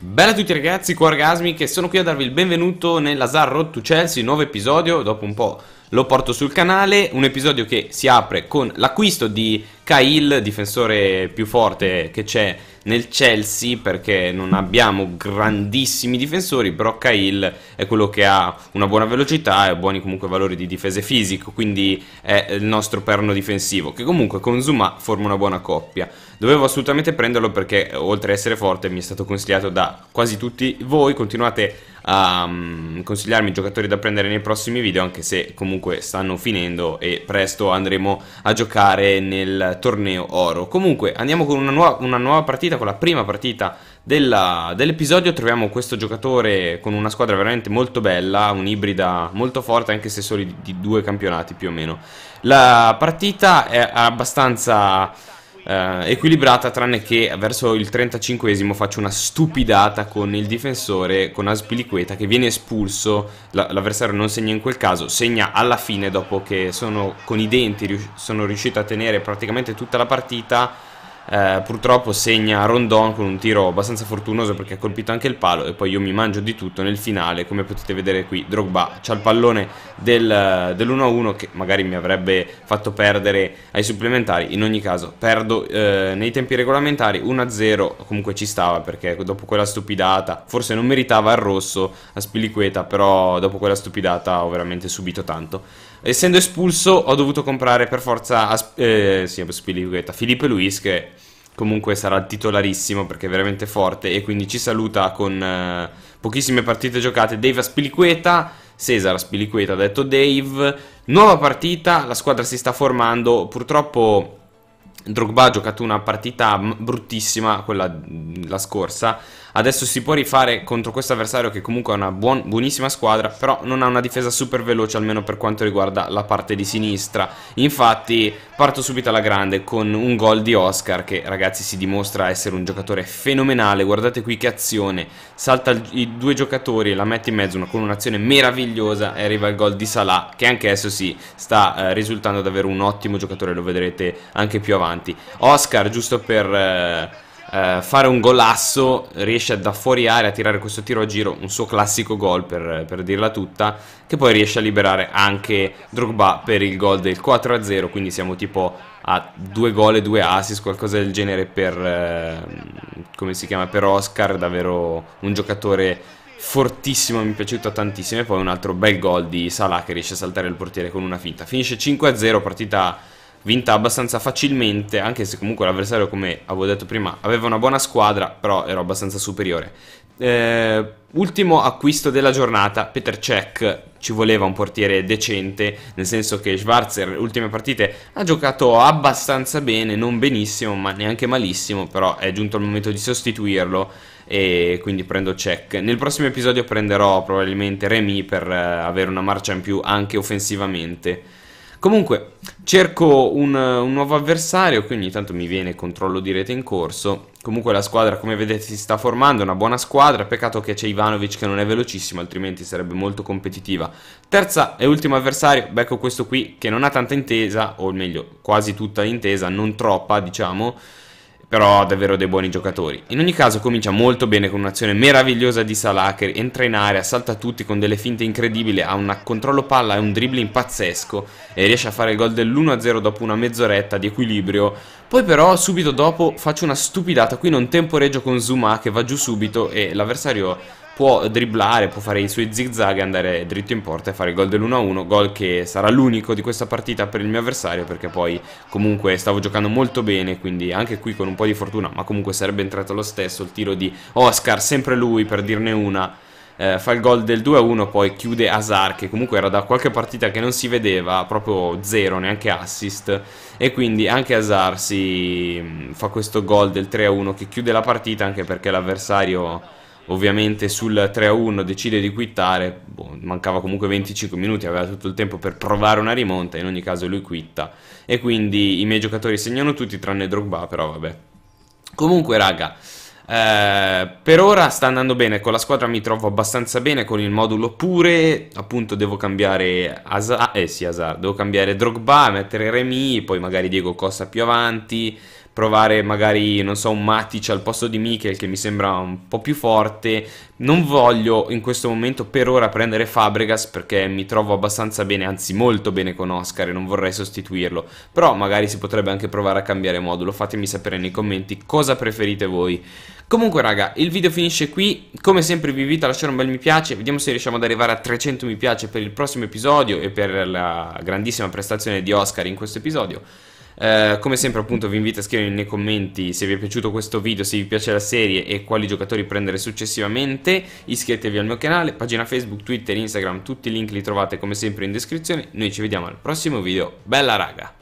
Bella a tutti ragazzi, qua Orgasmi che sono qui a darvi il benvenuto nella Zar to Chelsea, nuovo episodio, dopo un po' lo porto sul canale, un episodio che si apre con l'acquisto di Kyle, difensore più forte che c'è nel Chelsea, perché non abbiamo grandissimi difensori, però Kyle è quello che ha una buona velocità e buoni comunque valori di difese fisico, quindi è il nostro perno difensivo, che comunque con Zuma forma una buona coppia. Dovevo assolutamente prenderlo perché oltre ad essere forte mi è stato consigliato da quasi tutti voi, continuate a a mm, consigliarmi giocatori da prendere nei prossimi video, anche se comunque stanno finendo e presto andremo a giocare nel torneo oro. Comunque andiamo con una nuova, una nuova partita, con la prima partita dell'episodio troviamo questo giocatore con una squadra veramente molto bella, un'ibrida molto forte anche se soli di, di due campionati più o meno. La partita è abbastanza eh, equilibrata tranne che verso il 35esimo faccio una stupidata con il difensore, con Aspiliqueta che viene espulso, l'avversario non segna in quel caso, segna alla fine dopo che sono con i denti, rius sono riuscito a tenere praticamente tutta la partita eh, purtroppo segna Rondon con un tiro abbastanza fortunoso perché ha colpito anche il palo e poi io mi mangio di tutto nel finale come potete vedere qui Drogba c'ha il pallone del, dell'1-1 che magari mi avrebbe fatto perdere ai supplementari in ogni caso perdo eh, nei tempi regolamentari 1-0 comunque ci stava perché dopo quella stupidata forse non meritava il rosso a Spiliqueta però dopo quella stupidata ho veramente subito tanto essendo espulso ho dovuto comprare per forza a, eh, sì, a Filippo Luis che comunque sarà titolarissimo perché è veramente forte e quindi ci saluta con eh, pochissime partite giocate Dave Aspiliqueta, Cesar Spiliqueta ha detto Dave, nuova partita, la squadra si sta formando, purtroppo Drogba ha giocato una partita bruttissima, quella mm, la scorsa, adesso si può rifare contro questo avversario che comunque è una buon, buonissima squadra, però non ha una difesa super veloce almeno per quanto riguarda la parte di sinistra, infatti Parto subito alla grande con un gol di Oscar che ragazzi si dimostra essere un giocatore fenomenale, guardate qui che azione, salta i due giocatori e la mette in mezzo con un'azione meravigliosa e arriva il gol di Salah che anche esso sì sta eh, risultando davvero un ottimo giocatore, lo vedrete anche più avanti. Oscar giusto per... Eh, eh, fare un golasso, riesce da fuori area a tirare questo tiro a giro, un suo classico gol per, per dirla tutta, che poi riesce a liberare anche Drogba per il gol del 4-0, quindi siamo tipo a due gol e due assist, qualcosa del genere per, eh, come si chiama, per Oscar, davvero un giocatore fortissimo, mi è piaciuto tantissimo, e poi un altro bel gol di Salah che riesce a saltare il portiere con una finta. Finisce 5-0, partita vinta abbastanza facilmente, anche se comunque l'avversario, come avevo detto prima, aveva una buona squadra, però era abbastanza superiore. Eh, ultimo acquisto della giornata, Peter Cech, ci voleva un portiere decente, nel senso che Schwarzer, ultime partite, ha giocato abbastanza bene, non benissimo, ma neanche malissimo, però è giunto il momento di sostituirlo e quindi prendo check. Nel prossimo episodio prenderò probabilmente Remy per eh, avere una marcia in più anche offensivamente. Comunque, cerco un, un, nuovo avversario che ogni tanto mi viene controllo di rete in corso. Comunque la squadra, come vedete, si sta formando, è una buona squadra. Peccato che c'è Ivanovic che non è velocissimo, altrimenti sarebbe molto competitiva. Terza e ultimo avversario, becco questo qui che non ha tanta intesa, o meglio, quasi tutta intesa, non troppa, diciamo però ha davvero dei buoni giocatori. In ogni caso comincia molto bene con un'azione meravigliosa di Salah che entra in area, salta tutti con delle finte incredibili, ha un controllo palla e un dribbling pazzesco e riesce a fare il gol dell'1-0 dopo una mezz'oretta di equilibrio. Poi però subito dopo faccio una stupidata, qui non temporeggio con Zuma che va giù subito e l'avversario può dribblare, può fare i suoi zigzag e andare dritto in porta e fare il gol dell'1-1, gol che sarà l'unico di questa partita per il mio avversario perché poi comunque stavo giocando molto bene, quindi anche qui con un po' di fortuna, ma comunque sarebbe entrato lo stesso il tiro di Oscar, sempre lui per dirne una. Eh, fa il gol del 2-1, poi chiude Hazard che comunque era da qualche partita che non si vedeva, proprio zero, neanche assist e quindi anche Hazard si mm, fa questo gol del 3-1 che chiude la partita anche perché l'avversario ovviamente sul 3-1 decide di quittare, boh, mancava comunque 25 minuti, aveva tutto il tempo per provare una rimonta, in ogni caso lui quitta e quindi i miei giocatori segnano tutti tranne Drogba, però vabbè. Comunque raga, eh, per ora sta andando bene, con la squadra mi trovo abbastanza bene, con il modulo pure, appunto devo cambiare Hazard, ah, eh sì Hazard, devo cambiare Drogba, mettere Remy, poi magari Diego Costa più avanti provare magari, non so, un Matic al posto di Michel che mi sembra un po' più forte. Non voglio in questo momento per ora prendere Fabregas perché mi trovo abbastanza bene, anzi molto bene con Oscar e non vorrei sostituirlo. Però magari si potrebbe anche provare a cambiare modulo, fatemi sapere nei commenti cosa preferite voi. Comunque raga, il video finisce qui, come sempre vi invito a lasciare un bel mi piace, vediamo se riusciamo ad arrivare a 300 mi piace per il prossimo episodio e per la grandissima prestazione di Oscar in questo episodio. Eh, come sempre appunto vi invito a scrivere nei commenti se vi è piaciuto questo video, se vi piace la serie e quali giocatori prendere successivamente. Iscrivetevi al mio canale, pagina Facebook, Twitter, Instagram, tutti i link li trovate come sempre in descrizione. Noi ci vediamo al prossimo video. Bella raga!